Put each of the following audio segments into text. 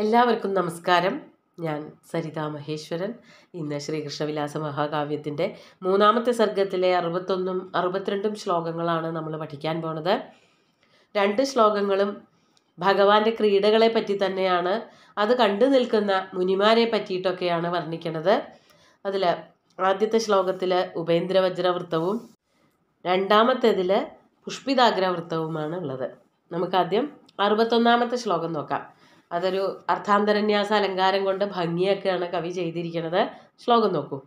എല്ലാവർക്കും നമസ്കാരം ഞാൻ സരിതാ മഹേശ്വരൻ ഇന്ന് ശ്രീകൃഷ്ണവിലാസ മഹാകാവ്യത്തിൻ്റെ മൂന്നാമത്തെ സർഗത്തിലെ അറുപത്തൊന്നും അറുപത്തിരണ്ടും ശ്ലോകങ്ങളാണ് നമ്മൾ പഠിക്കാൻ പോണത് രണ്ട് ശ്ലോകങ്ങളും ഭഗവാന്റെ ക്രീഡകളെ പറ്റി തന്നെയാണ് അത് കണ്ടു നിൽക്കുന്ന മുനിമാരെ പറ്റിയിട്ടൊക്കെയാണ് വർണ്ണിക്കുന്നത് അതിൽ ആദ്യത്തെ ശ്ലോകത്തിൽ ഉപേന്ദ്രവജ്രവൃത്തവും രണ്ടാമത്തേതിൽ പുഷ്പിതാഗ്രവൃത്തവുമാണ് ഉള്ളത് നമുക്കാദ്യം അറുപത്തൊന്നാമത്തെ ശ്ലോകം നോക്കാം അതൊരു അർത്ഥാന്തരന്യാസ അലങ്കാരം കൊണ്ട് ഭംഗിയൊക്കെയാണ് കവി ചെയ്തിരിക്കുന്നത് ശ്ലോകം നോക്കൂ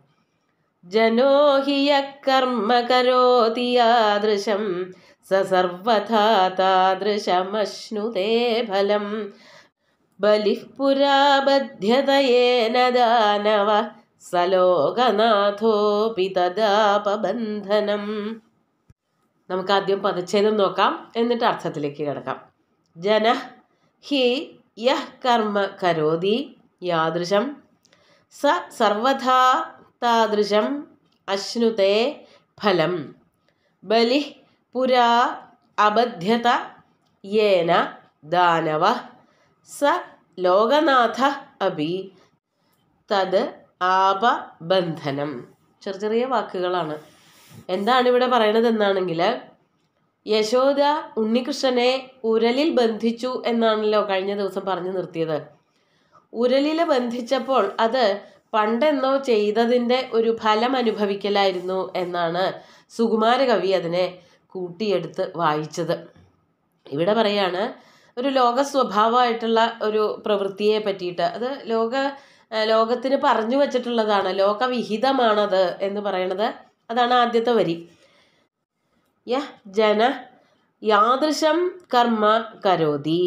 ജനോഹിയ കർമ്മ കരോതിയാദൃശം താദൃശമശ്നുതേ ഫലം ബലിഃ ദാനവ സലോകനാഥോപി തദാപബന്ധനം നമുക്ക് ആദ്യം പദച്ഛേദം നോക്കാം എന്നിട്ട് അർത്ഥത്തിലേക്ക് കിടക്കാം ജന ഹി യർമ്മ കരോതി യാദൃശം സ സർവഥാ താദൃശം അശ്നുതേ ഫലം ബലി പുരാ അബദ്ധ്യത യേന ദാനവ സ ലോകനാഥ അഭി തത് ആപബന്ധനം ചെറിയ ചെറിയ വാക്കുകളാണ് എന്താണ് ഇവിടെ പറയണതെന്നാണെങ്കിൽ യശോദ ഉണ്ണികൃഷ്ണനെ ഉരലിൽ ബന്ധിച്ചു എന്നാണല്ലോ കഴിഞ്ഞ ദിവസം പറഞ്ഞു നിർത്തിയത് ഉരലിൽ ബന്ധിച്ചപ്പോൾ അത് പണ്ടെന്നോ ചെയ്തതിൻ്റെ ഒരു ഫലം അനുഭവിക്കലായിരുന്നു എന്നാണ് സുകുമാരകവി അതിനെ കൂട്ടിയെടുത്ത് വായിച്ചത് ഇവിടെ പറയാണ് ഒരു ലോക സ്വഭാവമായിട്ടുള്ള ഒരു പ്രവൃത്തിയെ പറ്റിയിട്ട് അത് ലോക ലോകത്തിന് പറഞ്ഞു വച്ചിട്ടുള്ളതാണ് ലോകവിഹിതമാണത് എന്ന് പറയണത് അതാണ് ആദ്യത്തെ വരി യ ജന യാദൃശം കർമ്മ കരോതി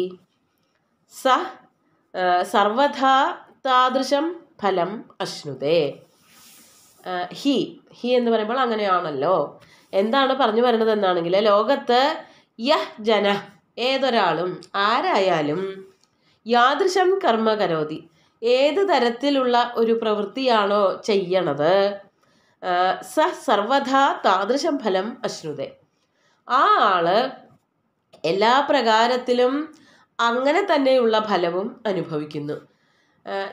സ സർവധാ താദൃശം ഫലം അശ്നുതേ ഹി ഹി എന്ന് പറയുമ്പോൾ അങ്ങനെയാണല്ലോ എന്താണ് പറഞ്ഞു വരുന്നത് എന്നാണെങ്കിൽ ലോകത്ത് യ ജന ഏതൊരാളും ആരായാലും യാദൃശം കർമ്മ കരോതി ഏത് തരത്തിലുള്ള ഒരു പ്രവൃത്തിയാണോ ചെയ്യണത് സ സർവധാ താദൃശം ഫലം അശ്നുതേ ആ ആൾ എല്ലാ പ്രകാരത്തിലും അങ്ങനെ തന്നെയുള്ള ഫലവും അനുഭവിക്കുന്നു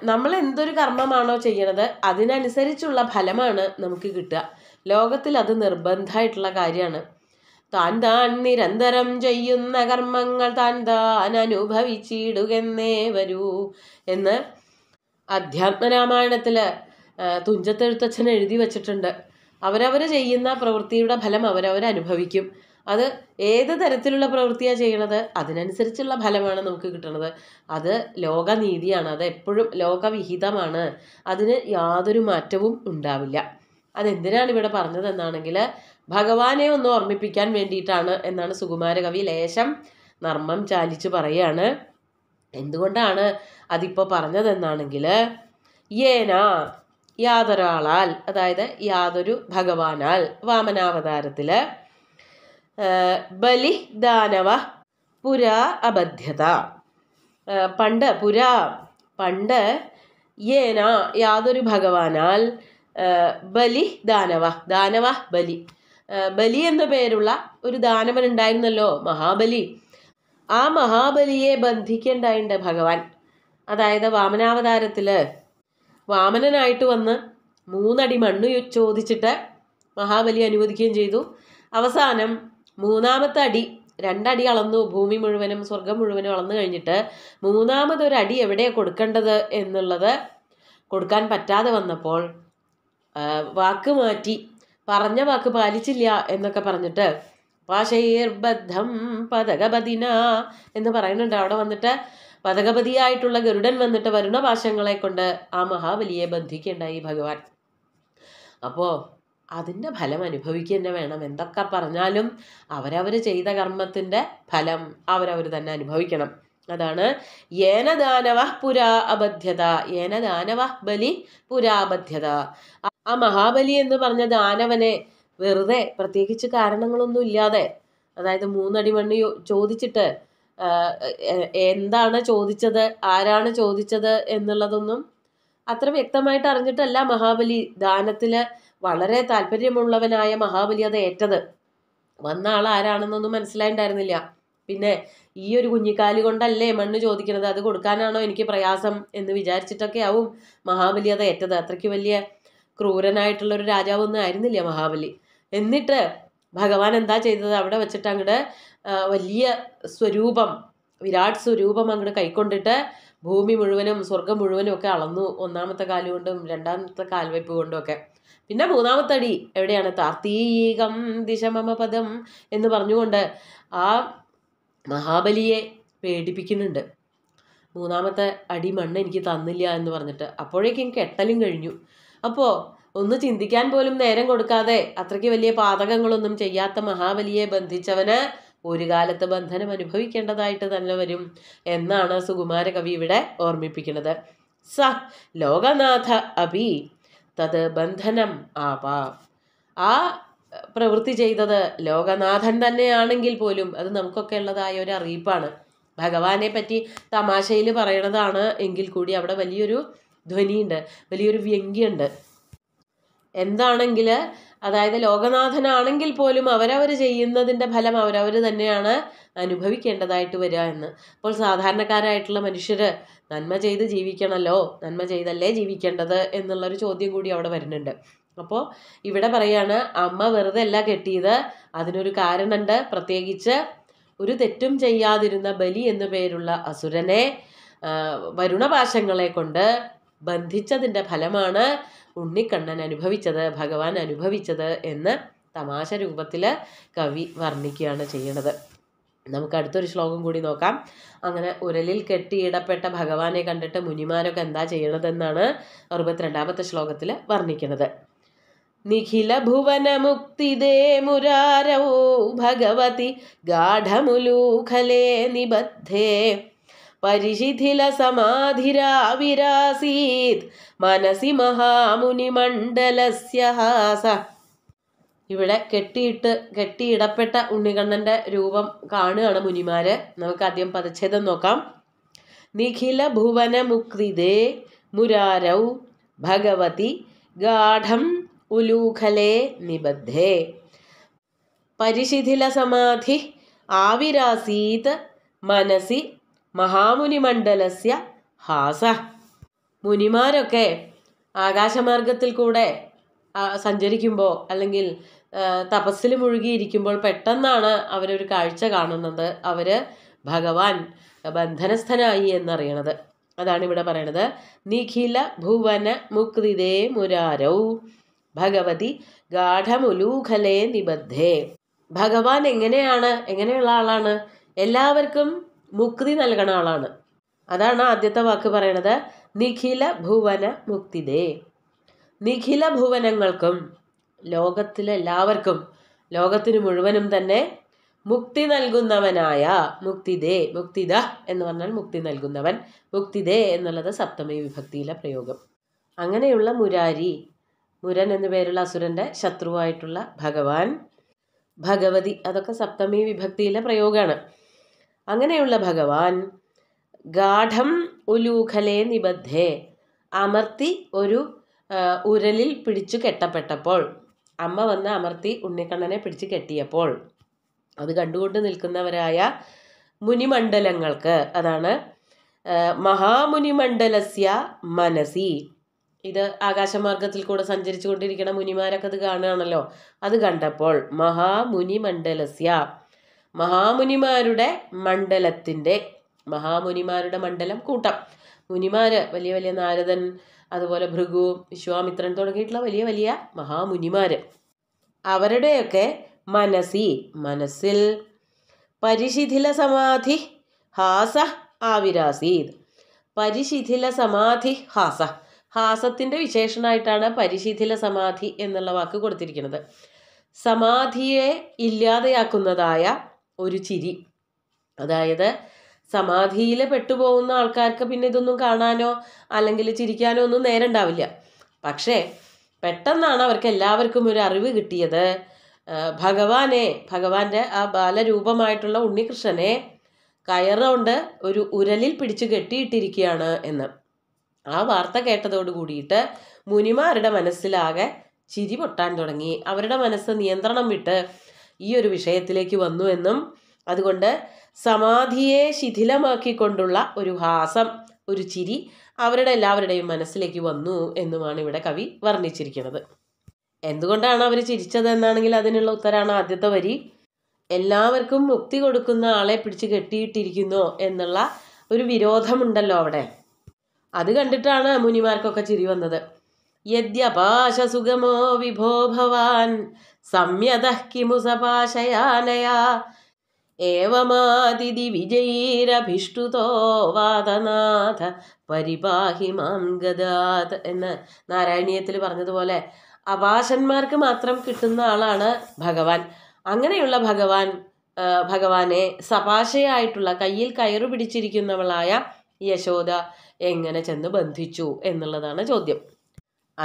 നമ്മൾ എന്തൊരു കർമ്മമാണോ ചെയ്യണത് അതിനനുസരിച്ചുള്ള ഫലമാണ് നമുക്ക് കിട്ടുക ലോകത്തിൽ അത് നിർബന്ധമായിട്ടുള്ള കാര്യമാണ് താൻ താൻ നിരന്തരം ചെയ്യുന്ന കർമ്മങ്ങൾ താൻ താൻ അനുഭവിച്ചിടുകെന്നേ വരൂ എന്ന് അധ്യാത്മരാമായണത്തിൽ തുഞ്ചത്തെഴുത്തച്ഛൻ എഴുതി വച്ചിട്ടുണ്ട് അവരവർ ചെയ്യുന്ന പ്രവൃത്തിയുടെ ഫലം അവരവർ അനുഭവിക്കും അത് ഏത് തരത്തിലുള്ള പ്രവൃത്തിയാണ് ചെയ്യണത് അതിനനുസരിച്ചുള്ള ഫലമാണ് നമുക്ക് കിട്ടണത് അത് ലോകനീതിയാണ് അത് എപ്പോഴും ലോകവിഹിതമാണ് അതിന് യാതൊരു മാറ്റവും ഉണ്ടാവില്ല അതെന്തിനാണ് ഇവിടെ പറഞ്ഞതെന്നാണെങ്കിൽ ഭഗവാനെ ഒന്ന് ഓർമ്മിപ്പിക്കാൻ വേണ്ടിയിട്ടാണ് എന്നാണ് സുകുമാരകവി ലേശം നർമ്മം ചാലിച്ച് പറയുകയാണ് എന്തുകൊണ്ടാണ് അതിപ്പോൾ പറഞ്ഞതെന്നാണെങ്കിൽ യേന യാതൊരാളാൽ അതായത് യാതൊരു ഭഗവാനാൽ വാമനാവതാരത്തിൽ ബലി ദാനവ പുരാ അബദ്ധ്യത പണ്ട് പുരാ പണ്ട് യേന യാതൊരു ഭഗവാനാൽ ബലി ദാനവ ദാനവ ബലി ബലി എന്ന പേരുള്ള ഒരു ദാനവൻ ഉണ്ടായിരുന്നല്ലോ മഹാബലി ആ മഹാബലിയെ ബന്ധിക്കേണ്ടായിണ്ട് ഭഗവാൻ അതായത് വാമനാവതാരത്തിൽ വാമനനായിട്ട് വന്ന് മൂന്നടി മണ്ണ് ചോദിച്ചിട്ട് മഹാബലി അനുവദിക്കുകയും ചെയ്തു അവസാനം മൂന്നാമത്തെ അടി രണ്ടടി അളന്നു ഭൂമി മുഴുവനും സ്വർഗം മുഴുവനും അളന്നു കഴിഞ്ഞിട്ട് മൂന്നാമതൊരു അടി എവിടെയാണ് കൊടുക്കേണ്ടത് എന്നുള്ളത് കൊടുക്കാൻ പറ്റാതെ വന്നപ്പോൾ വാക്ക് മാറ്റി പറഞ്ഞ വാക്ക് പാലിച്ചില്ല എന്നൊക്കെ പറഞ്ഞിട്ട് പാശയീർബദ്ധം പതകപതിന എന്ന് പറയുന്നുണ്ട് അവിടെ വന്നിട്ട് പതകപതിയായിട്ടുള്ള ഗരുഡൻ വന്നിട്ട് വരുണ പാശങ്ങളെ കൊണ്ട് ആ മഹാബലിയെ ബന്ധിക്കേണ്ടായി ഭഗവാൻ അപ്പോൾ അതിൻ്റെ ഫലം അനുഭവിക്കുക തന്നെ വേണം എന്തൊക്കെ പറഞ്ഞാലും അവരവർ ചെയ്ത കർമ്മത്തിൻ്റെ ഫലം അവരവർ തന്നെ അനുഭവിക്കണം അതാണ് ഏന പുരാ അബദ്ധ്യത ഏന ബലി പുരാബദ്ധ്യത ആ മഹാബലി എന്ന് പറഞ്ഞ ദാനവനെ വെറുതെ പ്രത്യേകിച്ച് കാരണങ്ങളൊന്നും ഇല്ലാതെ അതായത് മൂന്നടി മണ്ണ് ചോദിച്ചിട്ട് എന്താണ് ചോദിച്ചത് ആരാണ് ചോദിച്ചത് എന്നുള്ളതൊന്നും അത്ര വ്യക്തമായിട്ട് അറിഞ്ഞിട്ടല്ല മഹാബലി ദാനത്തിൽ വളരെ താല്പര്യമുള്ളവനായ മഹാബലി അത് ഏറ്റത് വന്ന ആൾ ആരാണെന്നൊന്നും മനസ്സിലായിണ്ടായിരുന്നില്ല പിന്നെ ഈ ഒരു കുഞ്ഞിക്കാലി കൊണ്ടല്ലേ മണ്ണ് ചോദിക്കുന്നത് അത് കൊടുക്കാനാണോ എനിക്ക് പ്രയാസം എന്ന് വിചാരിച്ചിട്ടൊക്കെ ആവും മഹാബലി അത് ഏറ്റത് അത്രയ്ക്ക് വലിയ ക്രൂരനായിട്ടുള്ളൊരു ഒരു രാജാവൊന്നും ആയിരുന്നില്ല മഹാബലി എന്നിട്ട് ഭഗവാൻ എന്താ ചെയ്തത് അവിടെ വെച്ചിട്ട് അങ്ങോട്ട് വലിയ സ്വരൂപം വിരാട് സ്വരൂപം അങ്ങോട്ട് കൈക്കൊണ്ടിട്ട് ഭൂമി മുഴുവനും സ്വർഗം മുഴുവനും ഒക്കെ അളന്നു ഒന്നാമത്തെ കാലുകൊണ്ടും രണ്ടാമത്തെ കാൽവയ്പ് കൊണ്ടും ഒക്കെ പിന്നെ മൂന്നാമത്തെ അടി എവിടെയാണ് താർത്തീകം ദിശമമ പദം എന്ന് പറഞ്ഞുകൊണ്ട് ആ മഹാബലിയെ പേടിപ്പിക്കുന്നുണ്ട് മൂന്നാമത്തെ അടി മണ്ണ് എനിക്ക് തന്നില്ല എന്ന് പറഞ്ഞിട്ട് അപ്പോഴേക്കും കെട്ടലും കഴിഞ്ഞു അപ്പോൾ ഒന്ന് ചിന്തിക്കാൻ പോലും നേരം കൊടുക്കാതെ അത്രയ്ക്ക് വലിയ പാതകങ്ങളൊന്നും ചെയ്യാത്ത മഹാബലിയെ ബന്ധിച്ചവന് ഒരു കാലത്ത് ബന്ധനം അനുഭവിക്കേണ്ടതായിട്ട് തന്നെ വരും എന്നാണ് സുകുമാരകവി ഇവിടെ ഓർമ്മിപ്പിക്കുന്നത് സ ലോകനാഥ അഭി തത് ബന്ധനം ആവാം ആ പ്രവൃത്തി ചെയ്തത് ലോകനാഥൻ തന്നെയാണെങ്കിൽ പോലും അത് നമുക്കൊക്കെ ഉള്ളതായ ഒരു അറിയിപ്പാണ് ഭഗവാനെ പറ്റി തമാശയിൽ പറയണതാണ് എങ്കിൽ കൂടി അവിടെ വലിയൊരു ധ്വനിയുണ്ട് വലിയൊരു വ്യംഗ്യമുണ്ട് എന്താണെങ്കിൽ അതായത് ലോകനാഥനാണെങ്കിൽ പോലും അവരവർ ചെയ്യുന്നതിൻ്റെ ഫലം അവരവർ തന്നെയാണ് അനുഭവിക്കേണ്ടതായിട്ട് വരിക എന്ന് അപ്പോൾ സാധാരണക്കാരായിട്ടുള്ള മനുഷ്യർ നന്മ ചെയ്ത് ജീവിക്കണമല്ലോ നന്മ ചെയ്തല്ലേ ജീവിക്കേണ്ടത് എന്നുള്ളൊരു ചോദ്യം കൂടി അവിടെ വരുന്നുണ്ട് അപ്പോൾ ഇവിടെ പറയാണ് അമ്മ വെറുതെ അല്ല കെട്ടിയത് അതിനൊരു കാരണമുണ്ട് പ്രത്യേകിച്ച് ഒരു തെറ്റും ചെയ്യാതിരുന്ന ബലി എന്നു പേരുള്ള അസുരനെ വരുണപാശങ്ങളെ കൊണ്ട് ബന്ധിച്ചതിൻ്റെ ഫലമാണ് ഉണ്ണിക്കണ്ണൻ അനുഭവിച്ചത് ഭഗവാൻ അനുഭവിച്ചത് എന്ന് തമാശ രൂപത്തിൽ കവി വർണ്ണിക്കുകയാണ് ചെയ്യണത് നമുക്ക് അടുത്തൊരു ശ്ലോകം കൂടി നോക്കാം അങ്ങനെ ഉരലിൽ കെട്ടിയിടപ്പെട്ട ഭഗവാനെ കണ്ടിട്ട് മുനിമാരൊക്കെ എന്താ ചെയ്യണതെന്നാണ് അറുപത്തിരണ്ടാമത്തെ ശ്ലോകത്തിൽ വർണ്ണിക്കുന്നത് നിഖില ഭുവന മുക്തി മുരാരവോ ഭഗവതി ഗാഠമുലൂഖലേ നിബദ്ധേ പരിശിഥില സമാധിരാവിരാസീത് മനസി മഹാമുനിമണ്ഡലസ്യ ഹാസ ഇവിടെ കെട്ടിയിട്ട് കെട്ടിയിടപ്പെട്ട ഉണ്ണികണ്ണന്റെ രൂപം കാണുകയാണ് മുനിമാര് നമുക്ക് ആദ്യം പദച്ഛേദം നോക്കാം നിഖില ഭുവന മുക്തിദേ മുരാരൗ ഭഗവതി ഗാഠം ഉലൂഖലേ നിബദ്ധേ പരിശിഥില സമാധി ആവിരാസീത് മനസി മഹാമുനിമണ്ഡലസ്യ ഹാസ മുനിമാരൊക്കെ ആകാശമാർഗത്തിൽ കൂടെ സഞ്ചരിക്കുമ്പോൾ അല്ലെങ്കിൽ തപസ്സിൽ മുഴുകിയിരിക്കുമ്പോൾ പെട്ടെന്നാണ് അവരൊരു കാഴ്ച കാണുന്നത് അവർ ഭഗവാൻ ബന്ധനസ്ഥനായി എന്നറിയണത് അതാണ് ഇവിടെ പറയണത് നിഖില ഭുവന മുക്തിദേ മുരാരൗ ഭഗവതി ഗാഠമുലൂഖലേ നിബദ്ധേ ഭഗവാൻ എങ്ങനെയാണ് എങ്ങനെയുള്ള ആളാണ് എല്ലാവർക്കും മുക്തി നൽകണ ആളാണ് അതാണ് ആദ്യത്തെ വാക്ക് പറയണത് നിഖില ഭുവന മുക്തിദേ നിഖില ഭുവനങ്ങൾക്കും ലോകത്തിലെ എല്ലാവർക്കും ലോകത്തിന് മുഴുവനും തന്നെ മുക്തി നൽകുന്നവനായ മുക്തിദേ മുക്തിദ എന്ന് പറഞ്ഞാൽ മുക്തി നൽകുന്നവൻ മുക്തിദേ എന്നുള്ളത് സപ്തമി വിഭക്തിയിലെ പ്രയോഗം അങ്ങനെയുള്ള മുരാരി മുരൻ എന്നു പേരുള്ള അസുരൻ്റെ ശത്രുവായിട്ടുള്ള ഭഗവാൻ ഭഗവതി അതൊക്കെ സപ്തമി വിഭക്തിയിലെ പ്രയോഗമാണ് അങ്ങനെയുള്ള ഭഗവാൻ ഗാഠം ഉലൂഖലെ നിബദ്ധേ അമർത്തി ഒരു ഉരലിൽ പിടിച്ചു കെട്ടപ്പെട്ടപ്പോൾ അമ്മ വന്ന് അമർത്തി ഉണ്ണിക്കണ്ണനെ പിടിച്ചു കെട്ടിയപ്പോൾ അത് കണ്ടുകൊണ്ട് നിൽക്കുന്നവരായ മുനിമണ്ഡലങ്ങൾക്ക് അതാണ് മഹാമുനിമണ്ഡലസ്യ മനസി ഇത് ആകാശമാർഗത്തിൽ കൂടെ സഞ്ചരിച്ചു കൊണ്ടിരിക്കുന്ന മുനിമാരൊക്കെ അത് കാണുകയാണല്ലോ അത് കണ്ടപ്പോൾ മഹാമുനിമണ്ഡലസ്യ മഹാമുനിമാരുടെ മണ്ഡലത്തിൻ്റെ മഹാമുനിമാരുടെ മണ്ഡലം കൂട്ടം മുനിമാർ വലിയ വലിയ നാരദൻ അതുപോലെ ഭൃഗു വിശ്വാമിത്രൻ തുടങ്ങിയിട്ടുള്ള വലിയ വലിയ മഹാമുനിമാർ അവരുടെയൊക്കെ മനസ്സി മനസ്സിൽ പരിശിഥില സമാധി ഹാസ ആവിരാസീത് പരിശിഥില സമാധി ഹാസ ഹാസത്തിൻ്റെ വിശേഷണമായിട്ടാണ് പരിശിഥില സമാധി എന്നുള്ള വാക്ക് കൊടുത്തിരിക്കുന്നത് സമാധിയെ ഇല്ലാതെയാക്കുന്നതായ ഒരു ചിരി അതായത് സമാധിയിൽ പെട്ടുപോകുന്ന ആൾക്കാർക്ക് പിന്നെ ഇതൊന്നും കാണാനോ അല്ലെങ്കിൽ ചിരിക്കാനോ ഒന്നും നേരം ഉണ്ടാവില്ല പക്ഷേ പെട്ടെന്നാണ് അവർക്ക് എല്ലാവർക്കും ഒരു അറിവ് കിട്ടിയത് ഭഗവാനെ ഭഗവാന്റെ ആ ബാലരൂപമായിട്ടുള്ള ഉണ്ണികൃഷ്ണനെ കയറുകൊണ്ട് ഒരു ഉരലിൽ പിടിച്ച് കെട്ടിയിട്ടിരിക്കുകയാണ് എന്ന് ആ വാർത്ത കേട്ടതോട് കൂടിയിട്ട് മുനിമാരുടെ മനസ്സിലാകെ ചിരി പൊട്ടാൻ തുടങ്ങി അവരുടെ മനസ്സ് നിയന്ത്രണം വിട്ട് ഈ ഒരു വിഷയത്തിലേക്ക് വന്നു എന്നും അതുകൊണ്ട് സമാധിയെ ശിഥിലമാക്കിക്കൊണ്ടുള്ള ഒരു ഹാസം ഒരു ചിരി അവരുടെ എല്ലാവരുടെയും മനസ്സിലേക്ക് വന്നു എന്നുമാണ് ഇവിടെ കവി വർണ്ണിച്ചിരിക്കുന്നത് എന്തുകൊണ്ടാണ് അവർ ചിരിച്ചത് എന്നാണെങ്കിൽ അതിനുള്ള ഉത്തരമാണ് ആദ്യത്തെ വരി എല്ലാവർക്കും മുക്തി കൊടുക്കുന്ന ആളെ പിടിച്ച് കെട്ടിയിട്ടിരിക്കുന്നു എന്നുള്ള ഒരു വിരോധമുണ്ടല്ലോ അവിടെ അത് കണ്ടിട്ടാണ് മുനിമാർക്കൊക്കെ ചിരി വന്നത് യദ്യപാശസുഗമോ വിഭോ ഭവാൻ സംയതഃ കിമു സപാശയാനയാ ഏവമാതിഥി വിജയീരഭിഷ്ടുതോ വാദനാഥ പരിപാഹി മാം ഗദാത് എന്ന് നാരായണീയത്തിൽ പറഞ്ഞതുപോലെ അപാശന്മാർക്ക് മാത്രം കിട്ടുന്ന ആളാണ് ഭഗവാൻ അങ്ങനെയുള്ള ഭഗവാൻ ഭഗവാനെ സപാശയായിട്ടുള്ള കയ്യിൽ കയറു പിടിച്ചിരിക്കുന്നവളായ യശോദ എങ്ങനെ ചെന്ന് ബന്ധിച്ചു എന്നുള്ളതാണ് ചോദ്യം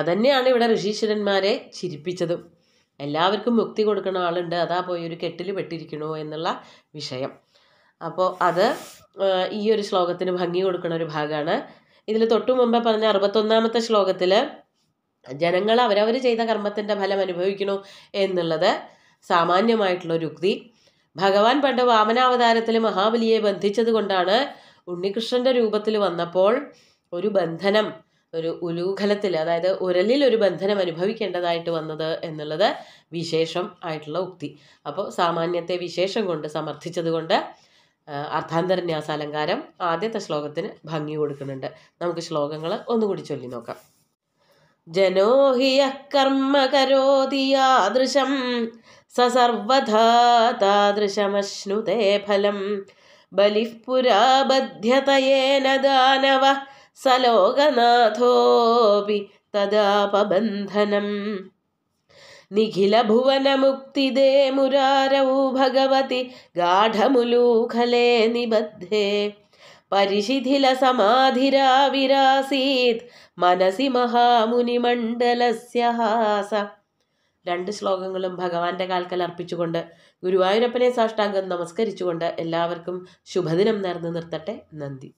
അതന്നെയാണ് ഇവിടെ ഋഷീശ്വരന്മാരെ ചിരിപ്പിച്ചതും എല്ലാവർക്കും മുക്തി കൊടുക്കുന്ന ആളുണ്ട് അതാ പോയി ഒരു കെട്ടിൽ പെട്ടിരിക്കണോ എന്നുള്ള വിഷയം അപ്പോൾ അത് ഈ ഒരു ശ്ലോകത്തിന് ഭംഗി കൊടുക്കുന്ന ഒരു ഭാഗമാണ് ഇതിൽ തൊട്ടു മുമ്പേ പറഞ്ഞ അറുപത്തൊന്നാമത്തെ ശ്ലോകത്തിൽ ജനങ്ങൾ അവരവർ ചെയ്ത കർമ്മത്തിൻ്റെ ഫലം അനുഭവിക്കണു എന്നുള്ളത് സാമാന്യമായിട്ടുള്ളൊരു യുക്തി ഭഗവാൻ പണ്ട് വാമനാവതാരത്തിൽ മഹാബലിയെ ബന്ധിച്ചത് കൊണ്ടാണ് ഉണ്ണികൃഷ്ണൻ്റെ രൂപത്തിൽ വന്നപ്പോൾ ഒരു ബന്ധനം ഒരു ഉലൂഖലത്തിൽ അതായത് ഉരലിൽ ഒരു ബന്ധനം അനുഭവിക്കേണ്ടതായിട്ട് വന്നത് എന്നുള്ളത് വിശേഷം ആയിട്ടുള്ള ഉക്തി അപ്പോൾ സാമാന്യത്തെ വിശേഷം കൊണ്ട് സമർത്ഥിച്ചത് കൊണ്ട് അർത്ഥാന്തരന്യാസ അലങ്കാരം ആദ്യത്തെ ശ്ലോകത്തിന് ഭംഗി കൊടുക്കുന്നുണ്ട് നമുക്ക് ശ്ലോകങ്ങൾ ഒന്നുകൂടി ചൊല്ലി നോക്കാം ജനോഹിയ കർമ്മ കരോതി യാദൃശം ഫലം ബലിഃ ദാനവ സലോകനാഥോപി തദാപബന്ധനം നിഖിലഭുവനമുക്തിദേ മുരാരൗ ഭഗവതി ഗാഠമുലൂഖലേ നിബദ്ധേ പരിശിഥില സമാധിരാവിരാസീത് മനസി മഹാമുനിമണ്ഡലസ്യഹാസ ഹാസ രണ്ട് ശ്ലോകങ്ങളും ഭഗവാന്റെ കാൽക്കൽ അർപ്പിച്ചുകൊണ്ട് ഗുരുവായൂരപ്പനെ സാഷ്ടാംഗം നമസ്കരിച്ചുകൊണ്ട് എല്ലാവർക്കും ശുഭദിനം നേർന്നു നിർത്തട്ടെ നന്ദി